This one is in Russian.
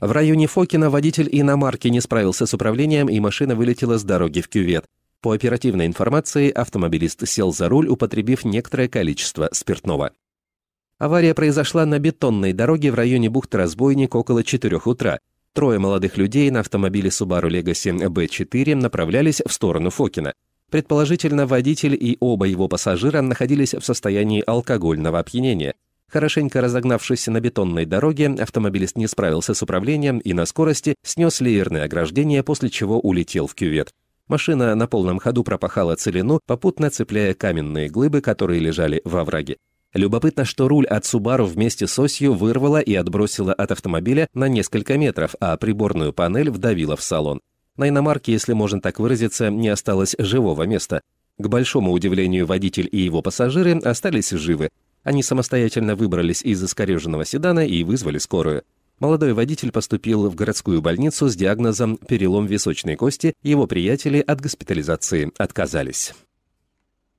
В районе Фокина водитель иномарки не справился с управлением, и машина вылетела с дороги в кювет. По оперативной информации, автомобилист сел за руль, употребив некоторое количество спиртного. Авария произошла на бетонной дороге в районе бухты Разбойник около 4 утра. Трое молодых людей на автомобиле Subaru Legacy B4 направлялись в сторону Фокина. Предположительно, водитель и оба его пассажира находились в состоянии алкогольного опьянения – Хорошенько разогнавшись на бетонной дороге, автомобилист не справился с управлением и на скорости снес леерное ограждение, после чего улетел в кювет. Машина на полном ходу пропахала целину, попутно цепляя каменные глыбы, которые лежали во враге. Любопытно, что руль от Субару вместе с осью вырвала и отбросила от автомобиля на несколько метров, а приборную панель вдавила в салон. На иномарке, если можно так выразиться, не осталось живого места. К большому удивлению водитель и его пассажиры остались живы, они самостоятельно выбрались из искореженного седана и вызвали скорую. Молодой водитель поступил в городскую больницу с диагнозом «перелом височной кости», его приятели от госпитализации отказались.